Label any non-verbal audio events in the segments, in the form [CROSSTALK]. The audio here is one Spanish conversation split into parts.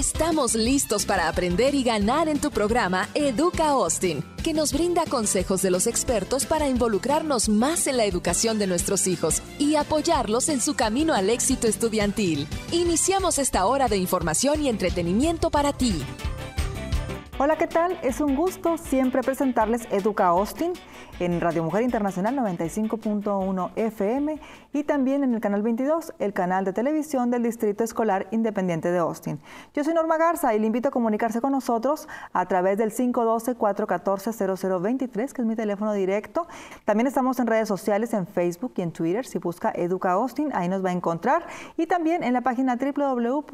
Estamos listos para aprender y ganar en tu programa Educa Austin, que nos brinda consejos de los expertos para involucrarnos más en la educación de nuestros hijos y apoyarlos en su camino al éxito estudiantil. Iniciamos esta hora de información y entretenimiento para ti. Hola, ¿qué tal? Es un gusto siempre presentarles Educa Austin en Radio Mujer Internacional 95.1 FM y también en el canal 22, el canal de televisión del Distrito Escolar Independiente de Austin. Yo soy Norma Garza y le invito a comunicarse con nosotros a través del 512-414-0023, que es mi teléfono directo. También estamos en redes sociales, en Facebook y en Twitter. Si busca Educa Austin, ahí nos va a encontrar. Y también en la página www.educaaustin.org.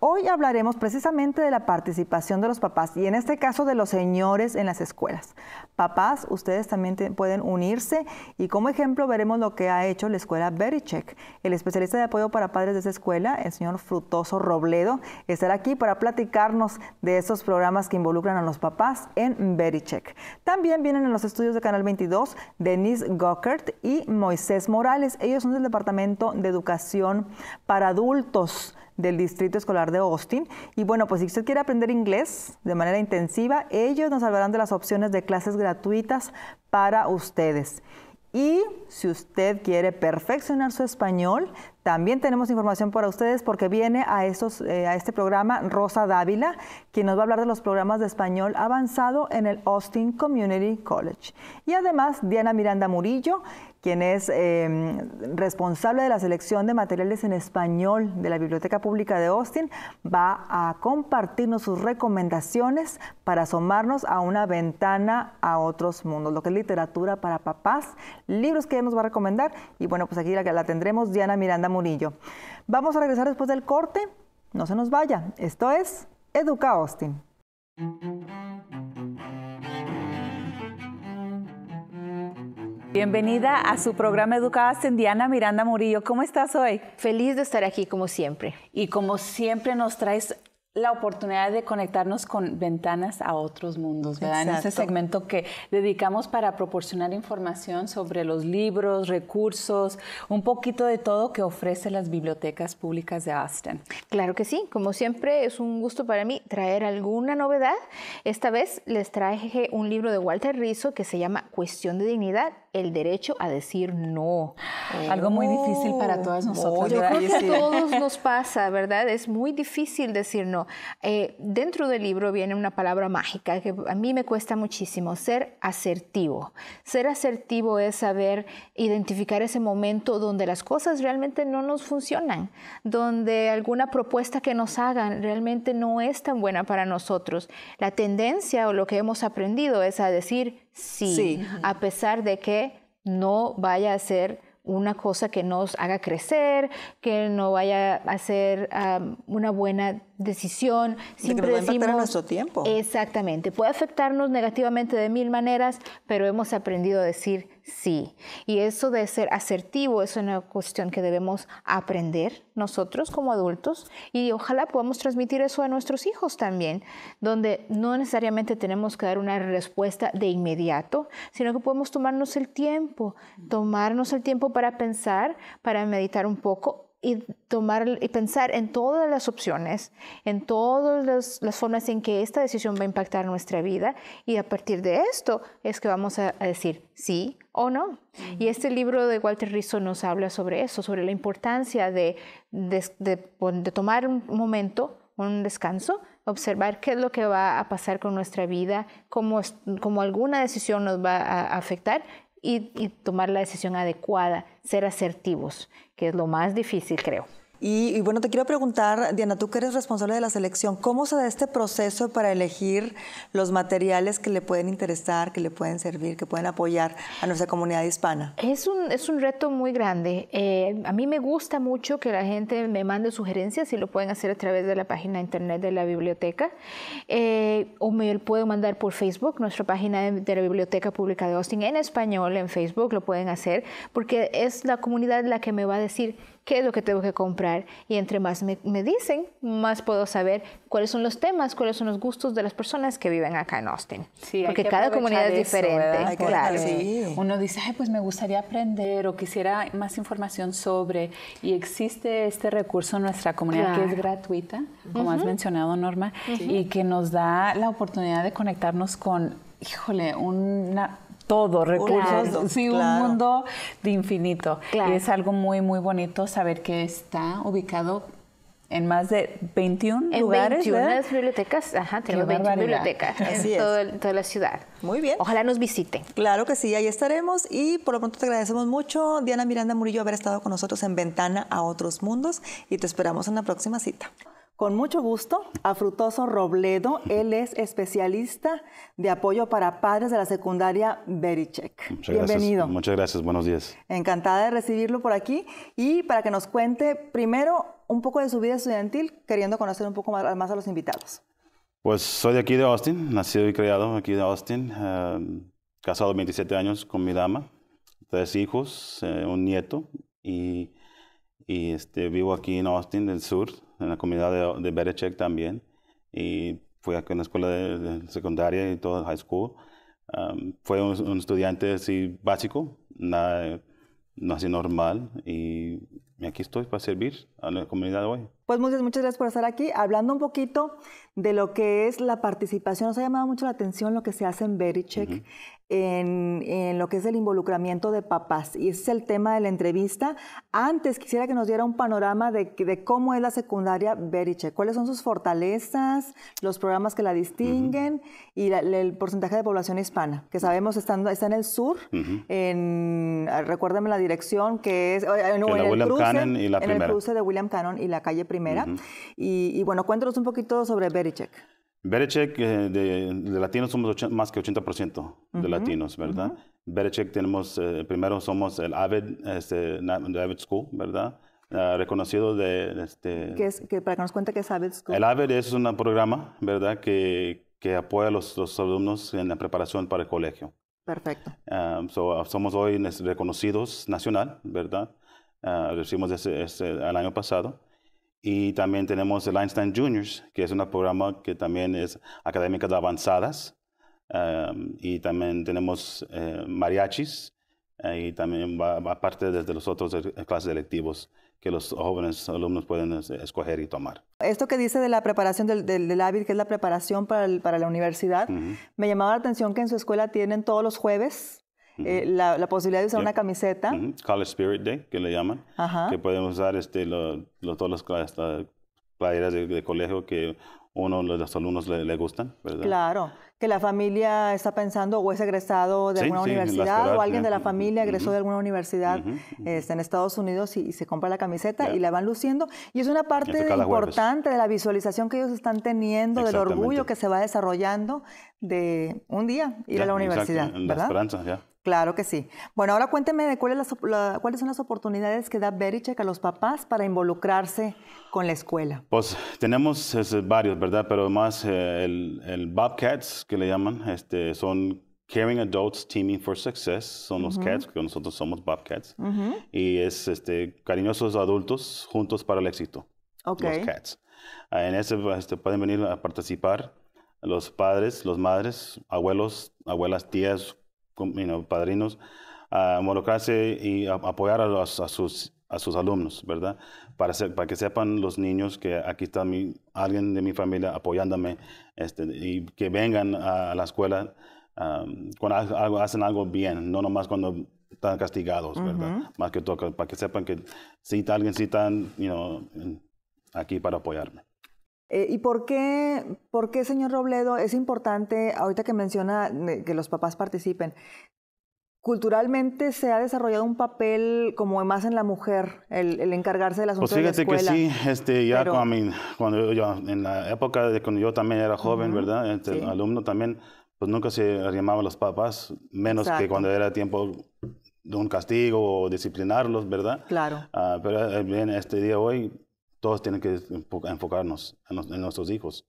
Hoy hablaremos precisamente de la participación de los papás y en este caso de los señores en las escuelas. Papás, ustedes también pueden unirse y como ejemplo veremos lo que ha hecho la escuela Berichek. El especialista de apoyo para padres de esa escuela, el señor Frutoso Robledo, estará aquí para platicarnos de estos programas que involucran a los papás en Berichek. También vienen en los estudios de Canal 22 Denise Gockert y Moisés Morales. Ellos son del Departamento de Educación para Adultos del Distrito Escolar de Austin. Y bueno, pues si usted quiere aprender inglés de manera intensiva, ellos nos hablarán de las opciones de clases gratuitas para ustedes. Y si usted quiere perfeccionar su español, también tenemos información para ustedes porque viene a, eh, a este programa Rosa Dávila, quien nos va a hablar de los programas de español avanzado en el Austin Community College. Y además Diana Miranda Murillo, quien es em, responsable de la selección de materiales en español de la Biblioteca Pública de Austin, va a compartirnos sus recomendaciones para asomarnos a una ventana a otros mundos, lo que es literatura para papás, libros que nos va a recomendar y bueno, pues aquí la, la tendremos Diana Miranda Murillo. Vamos a regresar después del corte, no se nos vaya, esto es Educa Austin. Bienvenida a su programa Educadas en Diana Miranda Murillo. ¿Cómo estás hoy? Feliz de estar aquí como siempre. Y como siempre nos traes la oportunidad de conectarnos con ventanas a otros mundos, ¿verdad? En este segmento que dedicamos para proporcionar información sobre los libros, recursos, un poquito de todo que ofrecen las bibliotecas públicas de Austin. Claro que sí, como siempre es un gusto para mí traer alguna novedad. Esta vez les traje un libro de Walter Rizzo que se llama Cuestión de Dignidad el derecho a decir no. Algo muy difícil para oh, todas nosotras. yo creo que a todos [LAUGHS] nos pasa, ¿verdad? Es muy difícil decir no. Eh, dentro del libro viene una palabra mágica que a mí me cuesta muchísimo, ser asertivo. Ser asertivo es saber identificar ese momento donde las cosas realmente no nos funcionan, donde alguna propuesta que nos hagan realmente no es tan buena para nosotros. La tendencia o lo que hemos aprendido es a decir sí, a pesar de que no vaya a ser una cosa que nos haga crecer, que no vaya a ser una buena decisión. Siempre decimos, Exactamente. Puede afectarnos negativamente de mil maneras, pero hemos aprendido a decir sí. Y eso de ser asertivo es una cuestión que debemos aprender nosotros como adultos y ojalá podamos transmitir eso a nuestros hijos también, donde no necesariamente tenemos que dar una respuesta de inmediato, sino que podemos tomarnos el tiempo, tomarnos el tiempo para pensar, para meditar un poco y tomar y pensar en todas las opciones, en todas las, formas en que esta decisión va a impactar nuestra vida y a partir de esto es que vamos a, decir sí o no. Y este libro de Walter Rizzo nos habla sobre eso, sobre la importancia de, de, tomar un momento, un descanso, observar qué es lo que va a pasar con nuestra vida, cómo, cómo alguna decisión nos va a afectar y, tomar la decisión adecuada, ser asertivos, que es lo más difícil, creo. Y, bueno, te quiero preguntar, Diana, tú que eres responsable de la selección, ¿cómo se da este proceso para elegir los materiales que le pueden interesar, que le pueden servir, que pueden apoyar a nuestra comunidad hispana? Es un, es un reto muy grande. Eh, a mí me gusta mucho que la gente me mande sugerencias y lo pueden hacer a través de la página internet de la biblioteca eh, o me lo pueden mandar por Facebook, nuestra página de la Biblioteca Pública de Austin en español, en Facebook lo pueden hacer porque es la comunidad la que me va a decir qué es lo que tengo que comprar. Y entre más me, dicen, más puedo saber cuáles son los temas, cuáles son los gustos de las personas que viven acá en Austin. Porque cada comunidad es diferente. claro. Uno dice, pues me gustaría aprender o quisiera más información sobre. Y existe este recurso en nuestra comunidad que es gratuita, como has mencionado, Norma, y que nos da la oportunidad de conectarnos con, híjole, una todo, recursos, sí, un mundo de infinito. Y es algo muy, muy bonito saber que está ubicado en más de 21 en lugares. 21 bibliotecas, ajá, tengo 21 bibliotecas en toda la ciudad. Muy bien. Ojalá nos visite Claro que sí, ahí estaremos y por lo pronto te agradecemos mucho, Diana Miranda Murillo, haber estado con nosotros en Ventana a Otros Mundos y te esperamos en la próxima cita. Con mucho gusto, a Frutoso Robledo. Él es especialista de apoyo para padres de la secundaria Berichek. Muchas Bienvenido. Muchas gracias, buenos días. Encantada de recibirlo por aquí y para que nos cuente primero un poco de su vida estudiantil, queriendo conocer un poco más, a los invitados. Pues soy de aquí de Austin, nacido y criado aquí de Austin, em, casado 27 años con mi dama, tres hijos, eh, un nieto y, este, vivo aquí en Austin del sur en la comunidad de, de también. Y fui a la escuela de, secundaria y todo, high school. fue un, estudiante así básico, nada, no así normal. Y aquí estoy para servir a la comunidad hoy. Pues muchas, gracias por estar aquí. Hablando un poquito de lo que es la participación, nos ha llamado mucho la atención lo que se hace en Berichek, en, lo que es el involucramiento de papás. Y ese es el tema de la entrevista. Antes quisiera que nos diera un panorama de, cómo es la secundaria Berichek, cuáles son sus fortalezas, los programas que la distinguen y el porcentaje de población hispana, que sabemos está, en el sur, en, ah, recuérdame la dirección, que es en, el, cruce, la en el cruce de William Cannon y la calle primera y, bueno, cuéntanos un poquito sobre Berichek. Berichek, eh, de, latinos somos más que 80% de latinos, ¿verdad? Uh tenemos, eh, primero somos el AVID este, School, ¿verdad? Ah, reconocido de... Este, ¿Qué es, que para que nos cuente qué es AVID School. El AVID es un programa, ¿verdad? Que, que apoya a los, alumnos en la preparación para el colegio. Perfecto. Ah, ah, somos hoy reconocidos nacional, ¿verdad? recibimos ese, el año pasado. Y también tenemos el Einstein Juniors, que es un programa que también es de avanzadas. Em, y también tenemos eh, mariachis eh, y también va, parte desde los otros eh, clases electivos que los jóvenes alumnos pueden este, escoger y tomar. Esto que dice de la preparación del, del, que es la preparación para, para la universidad, me llamaba la atención que en su escuela tienen todos los jueves eh, la, posibilidad de usar una camiseta. College Spirit Day, que le llaman. Que podemos usar este, todas las, de, colegio que uno de los alumnos le, gustan, Claro, que la familia está pensando o es egresado de alguna universidad o alguien de la familia egresó de alguna universidad este, en Estados Unidos y, se compra la camiseta y la van luciendo. Y es una parte importante de la visualización que ellos están teniendo, del orgullo que se va desarrollando de un día ir a la universidad, ¿verdad? esperanza, ya. Claro que sí. Bueno, ahora cuénteme de cuáles son las oportunidades que da Berichek a los papás para involucrarse con la escuela. Pues tenemos varios, ¿verdad? Pero más eh, el, Bobcats, que le llaman, este, son Caring Adults Teaming for Success, son los CATS, que nosotros somos Bobcats. Y es este, cariñosos adultos juntos para el éxito. Okay. Los CATS. Ah, en ese este, pueden venir a participar los padres, los madres, abuelos, abuelas, tías, padrinos, a involucrarse y apoyar a, sus, a sus alumnos, ¿verdad? Para, ser, para que sepan los niños que aquí está mi, alguien de mi familia apoyándome este, y que vengan a la escuela cuando algo, hacen algo bien, no nomás cuando están castigados, ¿verdad? Más que todo, para que sepan que si alguien sí si está you aquí para apoyarme. Eh, ¿Y por qué, por qué, señor Robledo, es importante, ahorita que menciona eh, que los papás participen, culturalmente se ha desarrollado un papel como más en la mujer, el, encargarse del pues asunto pues fíjate de que sí, este, ya cuando, yo, en la época de cuando yo también era joven, ¿verdad? Este, alumno también, pues nunca se llamaban los papás, menos que cuando era tiempo de un castigo o disciplinarlos, ¿verdad? Claro. Ah, pero eh, bien este día hoy todos tienen que enfocarnos en, nuestros hijos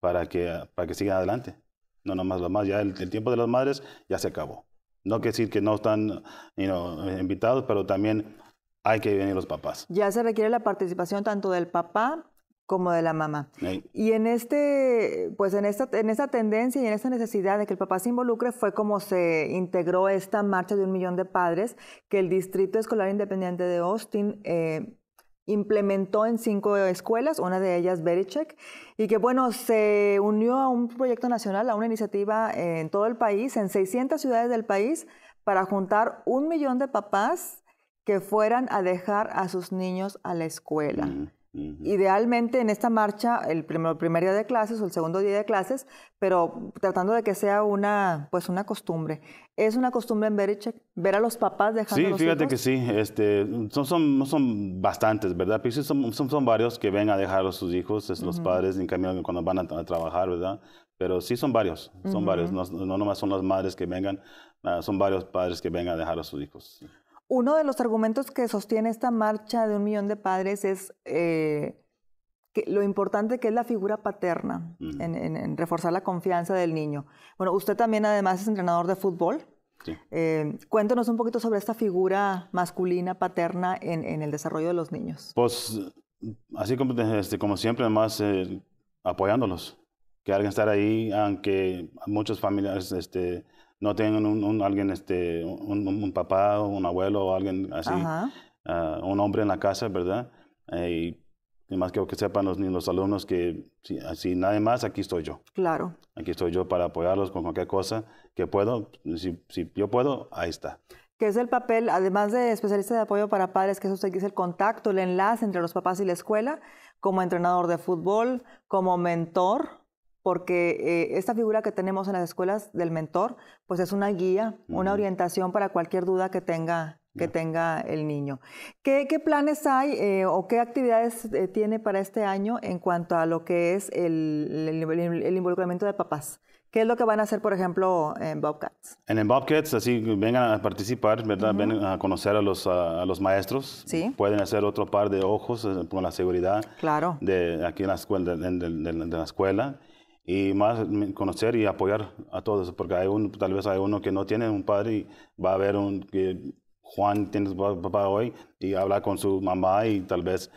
para que, para que sigan adelante. No nomás los más, ya el, tiempo de las madres ya se acabó. No quiere decir que no están invitados, pero también hay que venir los papás. Ya se requiere la participación tanto del papá como de la mamá. Y en este, pues en esta, en esta tendencia y en esta necesidad de que el papá se involucre fue como se integró esta marcha de un millón de padres que el Distrito Escolar Independiente de Austin eh, implementó en cinco escuelas, una de ellas Berichek, y que bueno, se unió a un proyecto nacional, a una iniciativa eh, en todo el país, en 600 ciudades del país, para juntar un millón de papás que fueran a dejar a sus niños a la escuela. Mm. Idealmente en esta marcha, el primer, primer, día de clases o el segundo día de clases, pero tratando de que sea una, pues una costumbre. ¿Es una costumbre en Berichek ver a los papás dejando Sí, a Sí, fíjate que sí. Este, son, son, son bastantes, ¿verdad? Pero sí son, son, son, varios que ven a dejar a sus hijos, los padres, en camino cuando van a, trabajar, ¿verdad? Pero sí son varios, son varios. No, no nomás son las madres que vengan, ah, son varios padres que vengan a dejar a sus hijos. Uno de los argumentos que sostiene esta marcha de un millón de padres es eh, lo importante que es la figura paterna en, reforzar la confianza del niño. Bueno, usted también además es entrenador de fútbol. Eh, cuéntenos un poquito sobre esta figura masculina, paterna, en, el desarrollo de los niños. Pues, así como, este, siempre, además, eh, apoyándolos. Que alguien estar ahí, aunque muchas familias este, no tengan un, alguien, este, un, papá o un abuelo o alguien así, ah, un hombre en la casa, ¿verdad? Eh, y más que, lo que sepan los, los alumnos que si, nada nadie más, aquí estoy yo. Claro. Aquí estoy yo para apoyarlos con cualquier cosa que puedo. Si, yo puedo, ahí está que es el papel, además de especialista de apoyo para padres, que es usted que es el contacto, el enlace entre los papás y la escuela, como entrenador de fútbol, como mentor, porque eh, esta figura que tenemos en las escuelas del mentor, pues es una guía, una orientación para cualquier duda que tenga, que tenga el niño. ¿Qué, planes hay eh, o qué actividades eh, tiene para este año en cuanto a lo que es el, involucramiento de papás? ¿Qué es lo que van a hacer, por ejemplo, en Bobcats? En Bobcats, así vengan a participar, ¿verdad? Vengan a conocer a los, maestros. Sí. Pueden hacer otro par de ojos con la seguridad. Claro. De aquí en la escuela. la escuela y más conocer y apoyar a todos, porque hay un, tal vez hay uno que no tiene un padre y va a ver un, que Juan tiene papá hoy y habla con su mamá y tal vez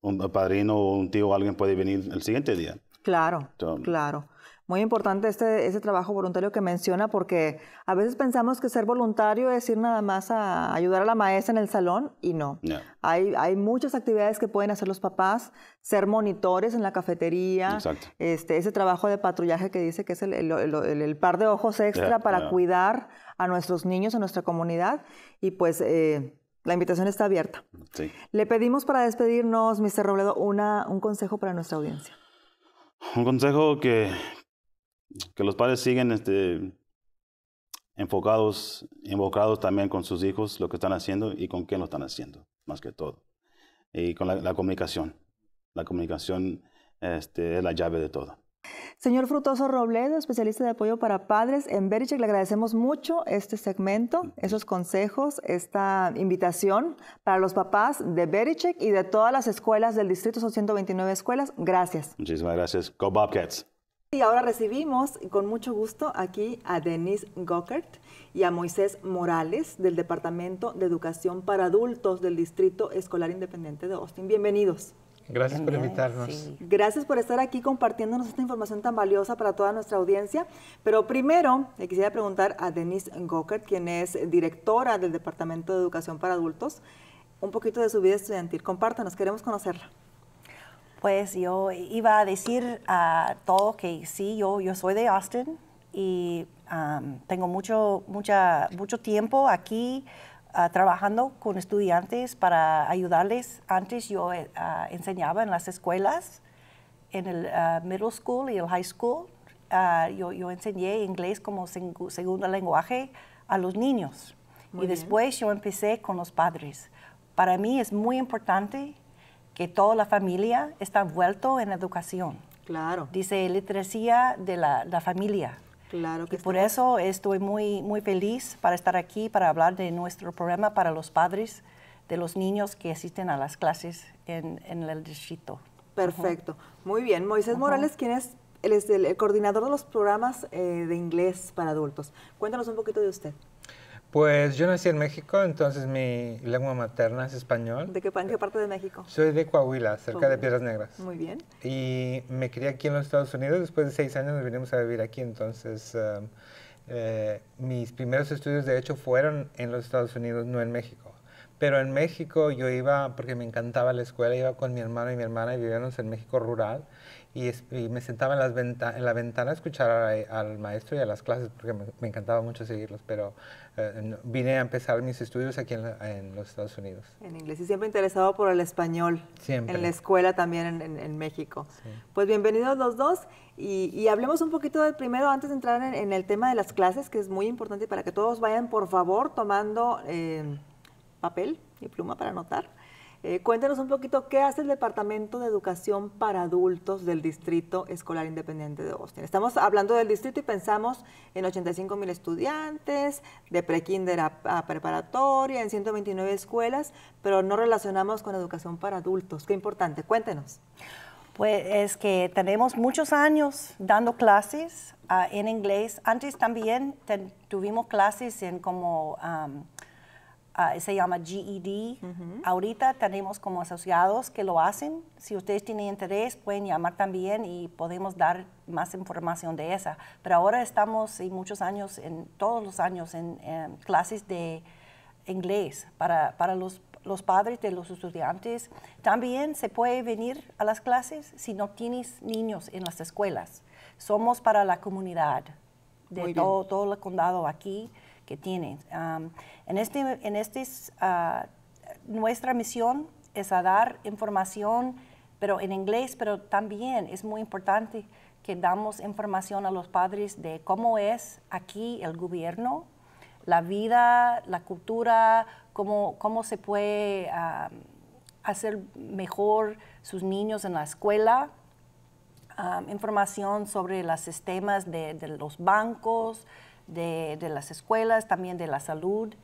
un padrino o un tío o alguien puede venir el siguiente día. Claro, claro. Muy importante este, trabajo voluntario que menciona porque a veces pensamos que ser voluntario es ir nada más a ayudar a la maestra en el salón y no. Hay, hay muchas actividades que pueden hacer los papás, ser monitores en la cafetería, este, ese trabajo de patrullaje que dice que es el, par de ojos extra para cuidar a nuestros niños, a nuestra comunidad y pues... Eh, la invitación está abierta. Le pedimos para despedirnos, Mr. Robledo, una, un consejo para nuestra audiencia. Un consejo que, que los padres siguen este, enfocados, invocados también con sus hijos, lo que están haciendo y con quién lo están haciendo, más que todo. Y con la, comunicación. La comunicación este, es la llave de todo. Señor Frutoso Robledo, especialista de apoyo para padres en Berichek, le agradecemos mucho este segmento, mm. esos consejos, esta invitación para los papás de Berichek y de todas las escuelas del distrito. Son 129 escuelas. Gracias. Muchísimas gracias. Go y ahora recibimos con mucho gusto aquí a Denise Gockert y a Moisés Morales del Departamento de Educación para Adultos del Distrito Escolar Independiente de Austin. Bienvenidos. Gracias por invitarnos. Gracias por estar aquí compartiéndonos esta información tan valiosa para toda nuestra audiencia. Pero primero le quisiera preguntar a Denise Gockert, quien es directora del Departamento de Educación para Adultos, un poquito de su vida estudiantil. Compártanos, queremos conocerla. Pues yo iba a decir a todos que sí, yo, yo soy de Austin y um, tengo mucho, mucho tiempo aquí uh, trabajando con estudiantes para ayudarles. Antes yo eh, uh, enseñaba en las escuelas, en el uh, middle school y el high school. Yo, enseñé inglés como segundo lenguaje a los niños. y después yo empecé con los padres. Para mí es muy importante que toda la familia está vuelto en educación. Claro. Dice literacia de la, familia. Claro que y por eso estoy muy, muy feliz para estar aquí, para hablar de nuestro programa para los padres de los niños que asisten a las clases en, el distrito. Perfecto. Muy bien. Moisés Morales, ¿quién es? el, coordinador de los programas eh, de inglés para adultos. Cuéntanos un poquito de usted. Pues yo nací en México, entonces mi lengua materna es español. ¿De qué, parte de México? Soy de Coahuila, cerca de Piedras Negras. Muy bien. Y me crié aquí en los Estados Unidos, después de seis años nos vinimos a vivir aquí, entonces um, eh, mis primeros estudios de hecho fueron en los Estados Unidos, no en México. Pero en México yo iba, porque me encantaba la escuela, iba con mi hermano y mi hermana y vivíamos en México rural. Y, me sentaba en, las la ventana a escuchar al maestro y a las clases, porque me, encantaba mucho seguirlos. Pero eh, vine a empezar mis estudios aquí en, los Estados Unidos. En inglés. Y siempre interesado por el español. Siempre. En la escuela también en, México. Pues bienvenidos los dos. Y, hablemos un poquito del primero, antes de entrar en, el tema de las clases, que es muy importante para que todos vayan, por favor, tomando. Eh, papel y pluma para anotar. Eh, cuéntenos un poquito qué hace el Departamento de Educación para Adultos del Distrito Escolar Independiente de Austin. Estamos hablando del distrito y pensamos en 85 mil estudiantes, de prekinder a, a, preparatoria, en 129 escuelas, pero no relacionamos con educación para adultos. Qué importante, cuéntenos. Pues es que tenemos muchos años dando clases ah, en inglés. Antes también tuvimos clases en como... Ah, se llama GED. Ahorita tenemos como asociados que lo hacen. Si ustedes tienen interés, pueden llamar también y podemos dar más información de esa. Pero ahora estamos y muchos años, en, todos los años, en, clases de inglés para, los, padres de los estudiantes. También se puede venir a las clases si no tienes niños en las escuelas. Somos para la comunidad de todo el condado aquí que tienen. en este, en este, ah, nuestra misión es a dar información, pero en inglés, pero también es muy importante que damos información a los padres de cómo es aquí el gobierno, la vida, la cultura, cómo, se puede hacer mejor sus niños en la escuela, información sobre los sistemas de los bancos, de, las escuelas, también de la salud.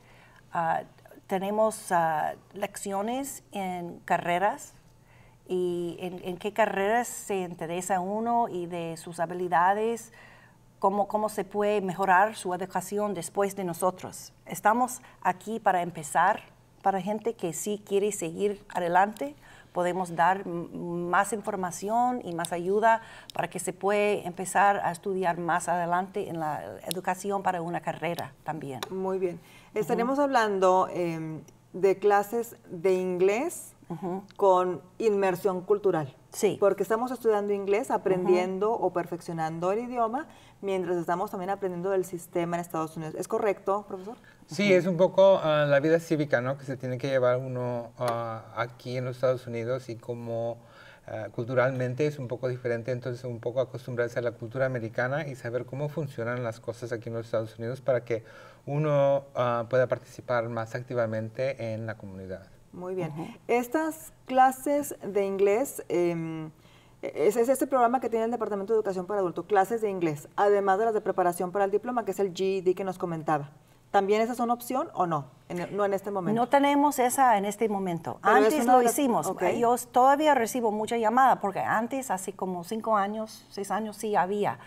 Ah, tenemos ah, lecciones en carreras y en, qué carreras se interesa uno y de sus habilidades, cómo, cómo se puede mejorar su educación después de nosotros. Estamos aquí para empezar, para gente que sí quiere seguir adelante podemos dar más información y más ayuda para que se puede empezar a estudiar más adelante en la educación para una carrera también. Muy bien. Estaremos hablando em, de clases de inglés con inmersión cultural. Sí. Porque estamos estudiando inglés, aprendiendo o perfeccionando el idioma, mientras estamos también aprendiendo del sistema en Estados Unidos. ¿Es correcto, profesor? Sí, es un poco ah, la vida cívica, ¿no? Que se tiene que llevar uno ah, aquí en los Estados Unidos y como ah, culturalmente es un poco diferente, entonces un poco acostumbrarse a la cultura americana y saber cómo funcionan las cosas aquí en los Estados Unidos para que uno pueda participar más activamente en la comunidad. Muy bien. Estas clases de inglés... Em, es, este programa que tiene el Departamento de Educación para Adulto, clases de inglés, además de las de preparación para el diploma, que es el GED que nos comentaba. ¿También esa es una opción o no? no en este momento. No tenemos esa en este momento. Ah, antes lo hicimos. Eh, yo todavía recibo mucha llamada porque antes, así como cinco años, seis años, sí había.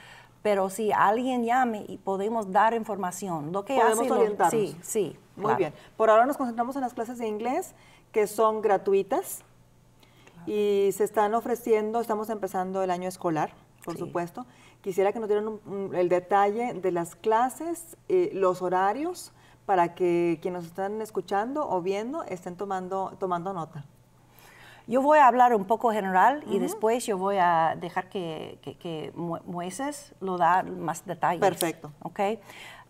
Pero si alguien llame y podemos dar información, lo que podemos sí, sí. Muy bien. Por ahora nos concentramos en las clases de inglés que son gratuitas y se están ofreciendo. Estamos empezando el año escolar, por supuesto. Quisiera que nos dieran el detalle de las clases, eh, los horarios, para que quienes nos están escuchando o viendo estén tomando, tomando nota. Yo voy a hablar un poco general y después yo voy a dejar que, que, lo da más detalles. Perfecto. Okay.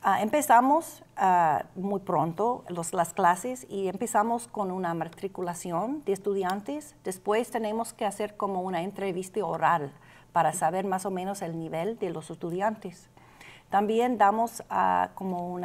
Ah, empezamos ah, muy pronto los, las clases y empezamos con una matriculación de estudiantes. Después tenemos que hacer como una entrevista oral para saber más o menos el nivel de los estudiantes. También damos ah, como un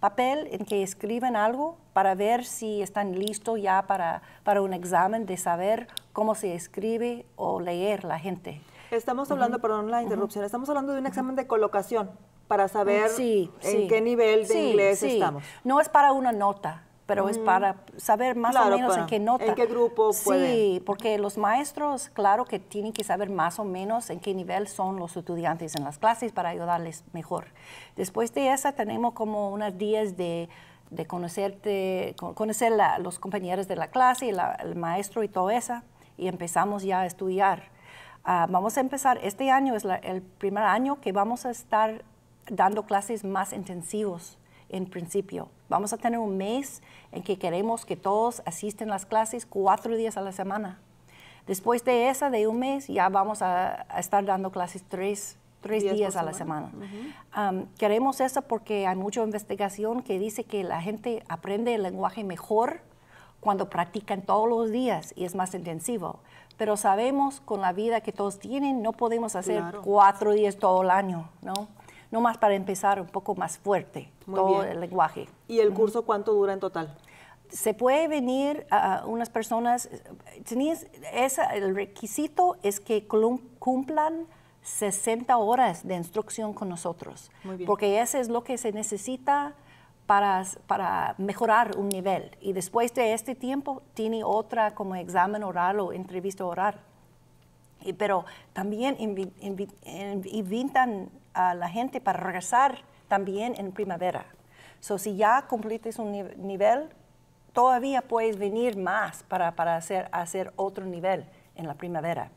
papel en que escriben algo para ver si están listos ya para, para un examen de saber cómo se escribe o leer la gente. Estamos hablando, perdón la interrupción, estamos hablando de un examen de colocación para saber en qué nivel de inglés estamos. No es para una nota, pero es para saber más o menos en qué nota. ¿En qué grupo pueden? Sí, porque los maestros, claro que tienen que saber más o menos en qué nivel son los estudiantes en las clases para ayudarles mejor. Después de esa tenemos como unos días de, de conocerte, conocer a los compañeros de la clase, el maestro y todo eso, y empezamos ya a estudiar. Ah, vamos a empezar, este año es el primer año que vamos a estar dando clases más intensivos en principio Vamos a tener un mes en que queremos que todos asisten a las clases cuatro días a la semana. Después de esa, de un mes, ya vamos a, estar dando clases tres, días, a la semana. queremos eso porque hay mucha investigación que dice que la gente aprende el lenguaje mejor cuando practican todos los días y es más intensivo. Pero sabemos con la vida que todos tienen, no podemos hacer cuatro días todo el año, ¿no? más para empezar un poco más fuerte todo el lenguaje. ¿Y el curso cuánto dura en total? Se puede venir a unas personas, el requisito es que cumplan 60 horas de instrucción con nosotros, porque eso es lo que se necesita para, para, mejorar un nivel. Y después de este tiempo tiene otra como examen oral o entrevista oral. Y, pero también eh, invitan a la gente para regresar también en primavera. So, si ya cumpliste un nivel, todavía puedes venir más para, para hacer, hacer otro nivel en la primavera.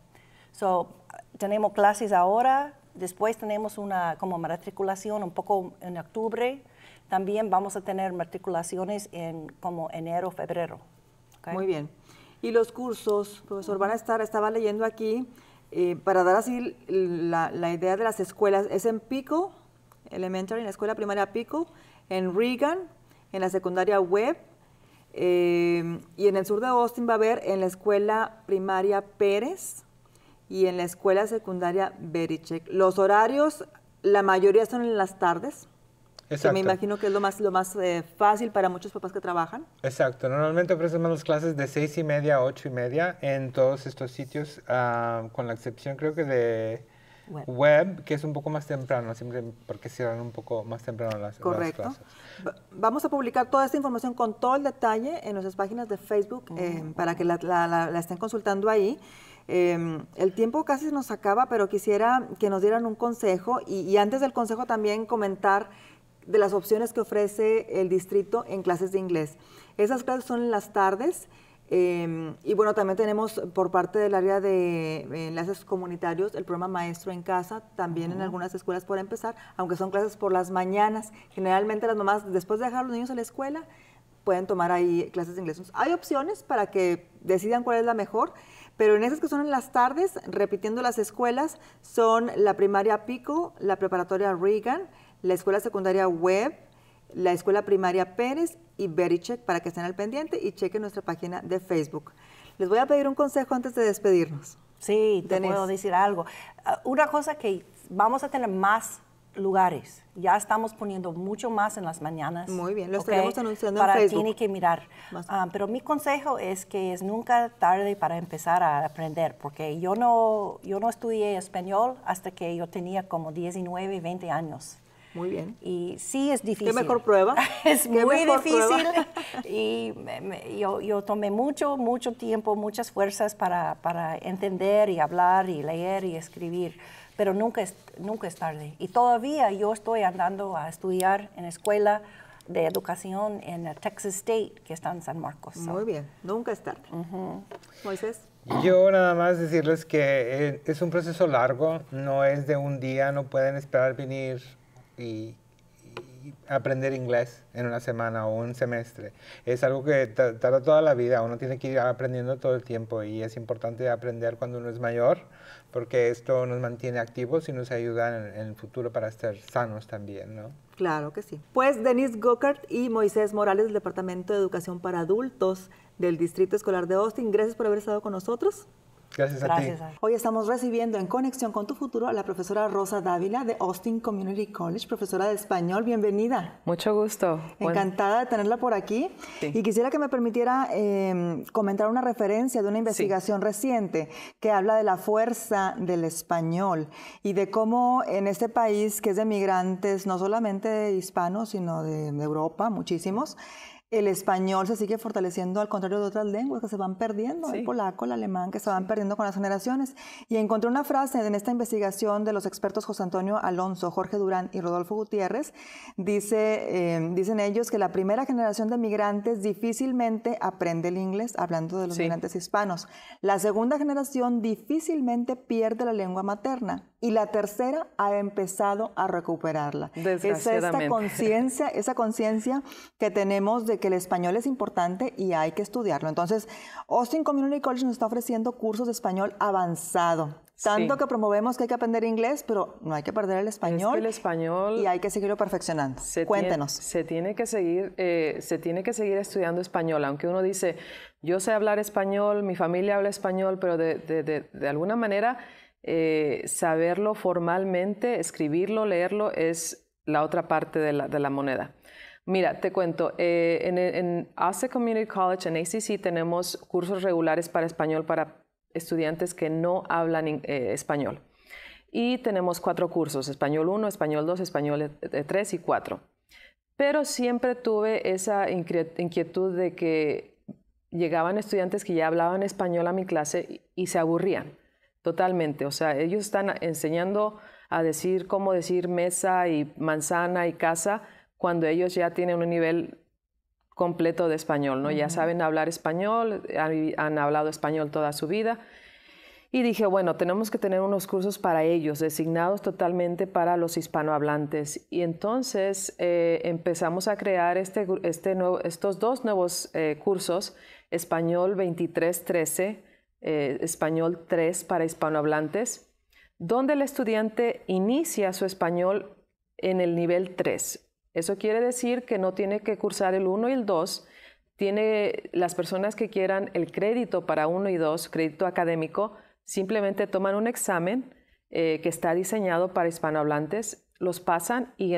tenemos clases ahora, después tenemos una como matriculación un poco en octubre. También vamos a tener matriculaciones en como enero, febrero. Muy bien. Y los cursos, profesor, van a estar, estaba leyendo aquí, eh, para dar así la, idea de las escuelas, es en Pico, Elementary, en la escuela primaria Pico, en Reagan, en la secundaria Webb, eh, y en el sur de Austin va a haber en la escuela primaria Pérez y en la escuela secundaria Berichek. Los horarios, la mayoría son en las tardes, que me imagino que es lo más, lo más eh, fácil para muchos papás que trabajan. Exacto. Normalmente ofrecemos las clases de seis y media a ocho y media en todos estos sitios, ah, con la excepción creo que de web. que es un poco más temprano, siempre porque cierran un poco más temprano las, Correcto. Vamos a publicar toda esta información con todo el detalle en nuestras páginas de Facebook em, para que la, estén consultando ahí. Em, el tiempo casi nos acaba, pero quisiera que nos dieran un consejo y, y antes del consejo también comentar de las opciones que ofrece el distrito en clases de inglés. Esas clases son en las tardes. Em, y bueno, también tenemos por parte del área de eh, enlaces comunitarios el programa Maestro en Casa, también en algunas escuelas por empezar, aunque son clases por las mañanas. Generalmente las mamás, después de dejar a los niños a la escuela, pueden tomar ahí clases de inglés. Hay opciones para que decidan cuál es la mejor, pero en esas que son en las tardes, repitiendo las escuelas, son la primaria Pico, la preparatoria Reagan, la escuela secundaria web, la escuela primaria Pérez y Berichek para que estén al pendiente y chequen nuestra página de Facebook. Les voy a pedir un consejo antes de despedirnos. Sí, te puedo decir algo. Ah, una cosa que vamos a tener más lugares. Ya estamos poniendo mucho más en las mañanas. Muy bien, lo estaremos anunciando en Facebook. Tiene que mirar. Ah, pero mi consejo es que es nunca tarde para empezar a aprender, porque yo no, yo no estudié español hasta que yo tenía como 19, 20 años. Muy bien. Y sí es difícil. ¿Qué mejor prueba? [LAUGHS] es muy difícil. [LAUGHS] y yo, tomé mucho, mucho tiempo, muchas fuerzas para, entender y hablar y leer y escribir. Pero nunca es, nunca es tarde. Y todavía yo estoy andando a estudiar en escuela de educación en Texas State, que está en San Marcos. Muy bien, nunca es tarde. Moisés. Yo nada más decirles que eh, es un proceso largo, no es de un día, no pueden esperar venir y, aprender inglés en una semana o un semestre. Es algo que tarda toda la vida, uno tiene que ir aprendiendo todo el tiempo y es importante aprender cuando uno es mayor porque esto nos mantiene activos y nos ayuda en, el futuro para estar sanos también, ¿no? Claro que sí. Pues Denise Gokart y Moisés Morales del Departamento de Educación para Adultos del Distrito Escolar de Austin, gracias por haber estado con nosotros. Gracias, a Hoy estamos recibiendo en Conexión con tu Futuro a la profesora Rosa Dávila de Austin Community College, profesora de español. Bienvenida. Mucho gusto. Encantada de tenerla por aquí. Y quisiera que me permitiera em, comentar una referencia de una investigación reciente que habla de la fuerza del español y de cómo en este país que es de migrantes, no solamente hispanos, sino de Europa, muchísimos, el español se sigue fortaleciendo, al contrario de otras lenguas que se van perdiendo, el polaco, el alemán, que se van perdiendo con las generaciones. Y encontré una frase en esta investigación de los expertos José Antonio Alonso, Jorge Durán y Rodolfo Gutiérrez. Dice, eh, dicen ellos que la primera generación de migrantes difícilmente aprende el inglés, hablando de los migrantes hispanos. La segunda generación difícilmente pierde la lengua materna y la tercera ha empezado a recuperarla. Es esta conciencia, esa conciencia que tenemos de que el español es importante y hay que estudiarlo. Entonces, Austin Community College nos está ofreciendo cursos de español avanzado. Tanto que promovemos que hay que aprender inglés, pero no hay que perder el español. el español y hay que seguirlo perfeccionando. Cuéntenos. se tiene que seguir, eh, se tiene que seguir estudiando español, aunque uno dice, yo sé hablar español, mi familia habla español, pero de alguna manera eh, saberlo formalmente, escribirlo, leerlo, es la otra parte de la, moneda. Mira, te cuento, eh, en, en Community College, en ACC, tenemos cursos regulares para español para estudiantes que no hablan eh, español. Y tenemos cuatro cursos, español 1, español 2, español 3 e, e, y 4. Pero siempre tuve esa inquietud de que llegaban estudiantes que ya hablaban español a mi clase y se aburrían. Totalmente, o sea, ellos están enseñando a decir cómo decir mesa y manzana y casa cuando ellos ya tienen un nivel completo de español, ¿no? Ya saben hablar español, han, hablado español toda su vida. Y dije, bueno, tenemos que tener unos cursos para ellos, designados totalmente para los hispanohablantes. Y entonces eh, empezamos a crear este, este nuevo, estos dos nuevos eh, cursos, Español 2313 eh, español 3 para hispanohablantes, donde el estudiante inicia su español en el nivel 3. Eso quiere decir que no tiene que cursar el 1 y el 2, tiene las personas que quieran el crédito para 1 y 2, crédito académico, simplemente toman un examen eh, que está diseñado para hispanohablantes, los pasan y,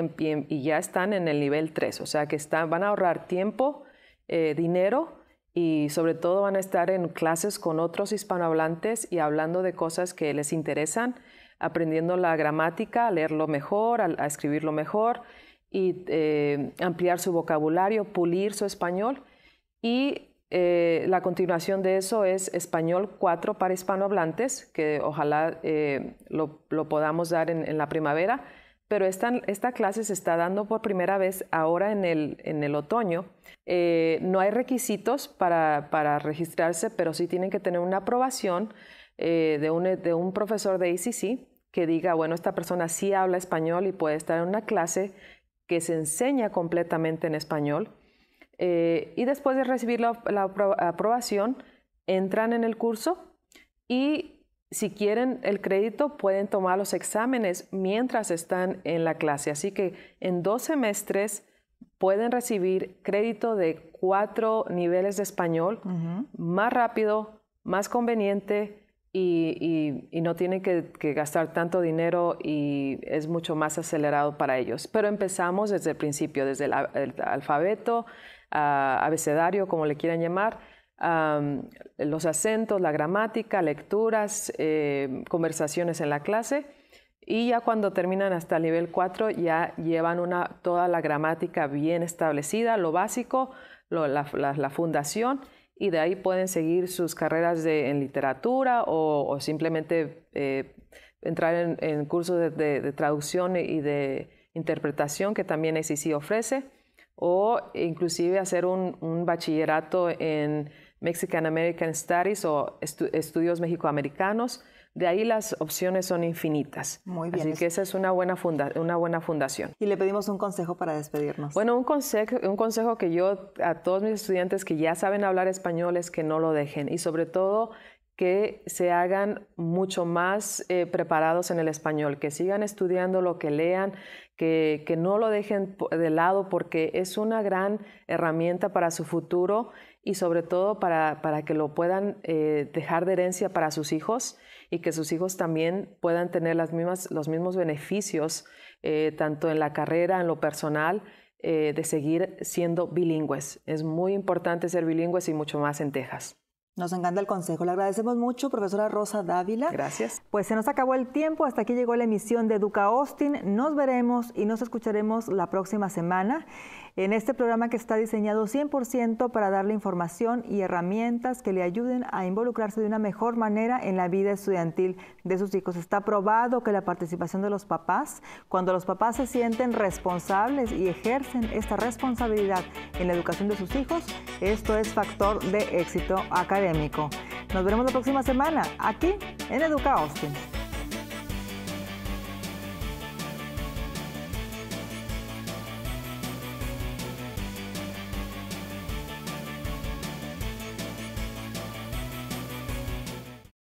ya están en el nivel 3, o sea que están, van a ahorrar tiempo, eh, dinero y sobre todo van a estar en clases con otros hispanohablantes y hablando de cosas que les interesan, aprendiendo la gramática, a leerlo mejor, a, escribirlo mejor y eh, ampliar su vocabulario, pulir su español. Y eh, la continuación de eso es Español 4 para hispanohablantes, que ojalá eh, lo, podamos dar en la primavera pero esta, clase se está dando por primera vez ahora en el, otoño. Eh, no hay requisitos para, registrarse, pero sí tienen que tener una aprobación eh, de, un, profesor de ICC que diga, bueno, esta persona sí habla español y puede estar en una clase que se enseña completamente en español. Eh, y después de recibir la aprobación, entran en el curso y si quieren el crédito, pueden tomar los exámenes mientras están en la clase. Así que en dos semestres pueden recibir crédito de cuatro niveles de español, más rápido, más conveniente y, no tienen que, gastar tanto dinero y es mucho más acelerado para ellos. Pero empezamos desde el principio, desde el, alfabeto, abecedario, como le quieran llamar los acentos, la gramática, lecturas, eh, conversaciones en la clase. Y ya cuando terminan hasta el nivel 4 ya llevan una, toda la gramática bien establecida, lo básico, la, fundación, y de ahí pueden seguir sus carreras en literatura o, simplemente eh, entrar en, cursos de, traducción y de interpretación que también SIC ofrece, o inclusive hacer un, un bachillerato en Mexican American Studies o estudios mexicoamericanos. De ahí las opciones son infinitas. Muy bien. Así que esa es una buena, funda una buena fundación. Y le pedimos un consejo para despedirnos. Bueno, un consejo, un consejo que yo a todos mis estudiantes que ya saben hablar español es que no lo dejen y sobre todo que se hagan mucho más eh, preparados en el español, que sigan estudiando lo que lean, que, que no lo dejen de lado porque es una gran herramienta para su futuro y sobre todo para, que lo puedan eh, dejar de herencia para sus hijos y que sus hijos también puedan tener las mismas, los mismos beneficios, eh, tanto en la carrera, en lo personal, eh, de seguir siendo bilingües. Es muy importante ser bilingües y mucho más en Texas. Nos encanta el consejo. Le agradecemos mucho, profesora Rosa Dávila. Gracias. Pues se nos acabó el tiempo. Hasta aquí llegó la emisión de Educa Austin. Nos veremos y nos escucharemos la próxima semana en este programa que está diseñado 100% para darle información y herramientas que le ayuden a involucrarse de una mejor manera en la vida estudiantil de sus hijos. Está probado que la participación de los papás, cuando los papás se sienten responsables y ejercen esta responsabilidad en la educación de sus hijos, esto es factor de éxito académico. Nos veremos la próxima semana aquí en Educa Austin.